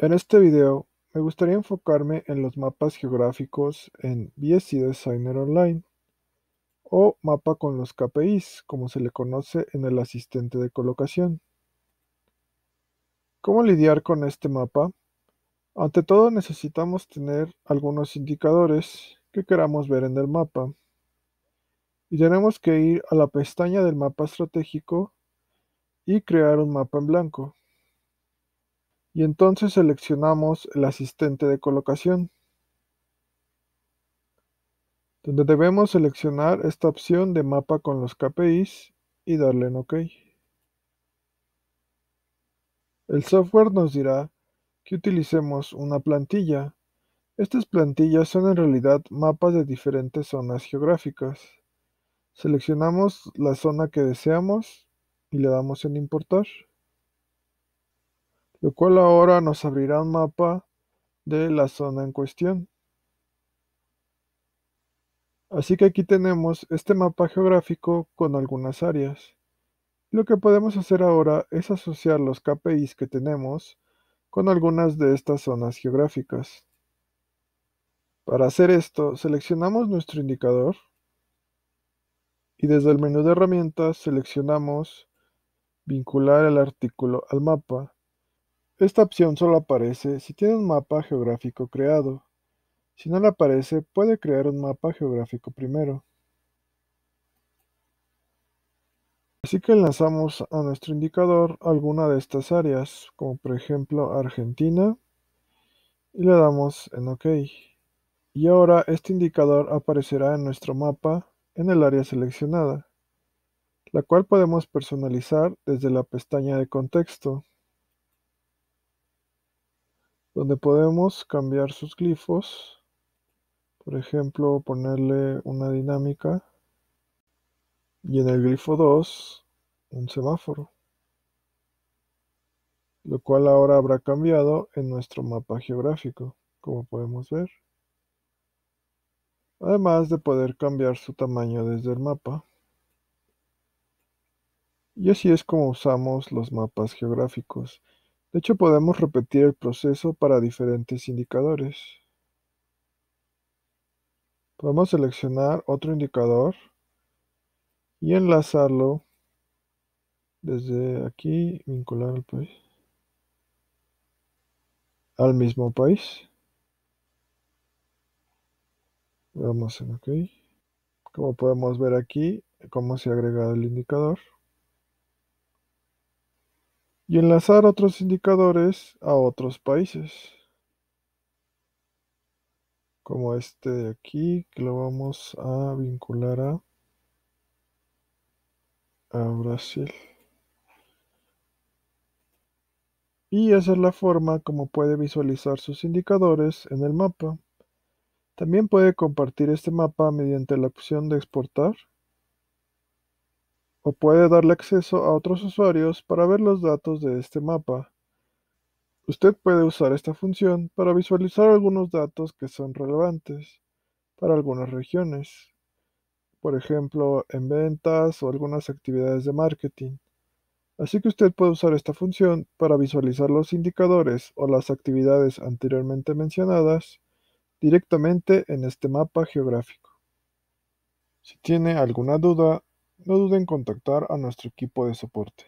En este video me gustaría enfocarme en los mapas geográficos en VSC Designer Online o mapa con los KPIs, como se le conoce en el asistente de colocación. ¿Cómo lidiar con este mapa? Ante todo necesitamos tener algunos indicadores que queramos ver en el mapa. Y tenemos que ir a la pestaña del mapa estratégico y crear un mapa en blanco y entonces seleccionamos el asistente de colocación, donde debemos seleccionar esta opción de mapa con los KPIs y darle en OK. El software nos dirá que utilicemos una plantilla. Estas plantillas son en realidad mapas de diferentes zonas geográficas. Seleccionamos la zona que deseamos y le damos en importar lo cual ahora nos abrirá un mapa de la zona en cuestión. Así que aquí tenemos este mapa geográfico con algunas áreas. Lo que podemos hacer ahora es asociar los KPIs que tenemos con algunas de estas zonas geográficas. Para hacer esto, seleccionamos nuestro indicador y desde el menú de herramientas seleccionamos vincular el artículo al mapa esta opción solo aparece si tiene un mapa geográfico creado. Si no le aparece, puede crear un mapa geográfico primero. Así que lanzamos a nuestro indicador alguna de estas áreas, como por ejemplo Argentina, y le damos en OK. Y ahora este indicador aparecerá en nuestro mapa en el área seleccionada, la cual podemos personalizar desde la pestaña de contexto donde podemos cambiar sus glifos, por ejemplo, ponerle una dinámica y en el glifo 2 un semáforo, lo cual ahora habrá cambiado en nuestro mapa geográfico, como podemos ver. Además de poder cambiar su tamaño desde el mapa. Y así es como usamos los mapas geográficos. De hecho podemos repetir el proceso para diferentes indicadores. Podemos seleccionar otro indicador y enlazarlo desde aquí, vincular al país, al mismo país. Vamos en OK. Como podemos ver aquí, cómo se ha agregado el indicador y enlazar otros indicadores a otros países. Como este de aquí, que lo vamos a vincular a, Brasil. Y esa es la forma como puede visualizar sus indicadores en el mapa. También puede compartir este mapa mediante la opción de exportar o puede darle acceso a otros usuarios para ver los datos de este mapa. Usted puede usar esta función para visualizar algunos datos que son relevantes para algunas regiones, por ejemplo, en ventas o algunas actividades de marketing. Así que usted puede usar esta función para visualizar los indicadores o las actividades anteriormente mencionadas directamente en este mapa geográfico. Si tiene alguna duda no duden en contactar a nuestro equipo de soporte.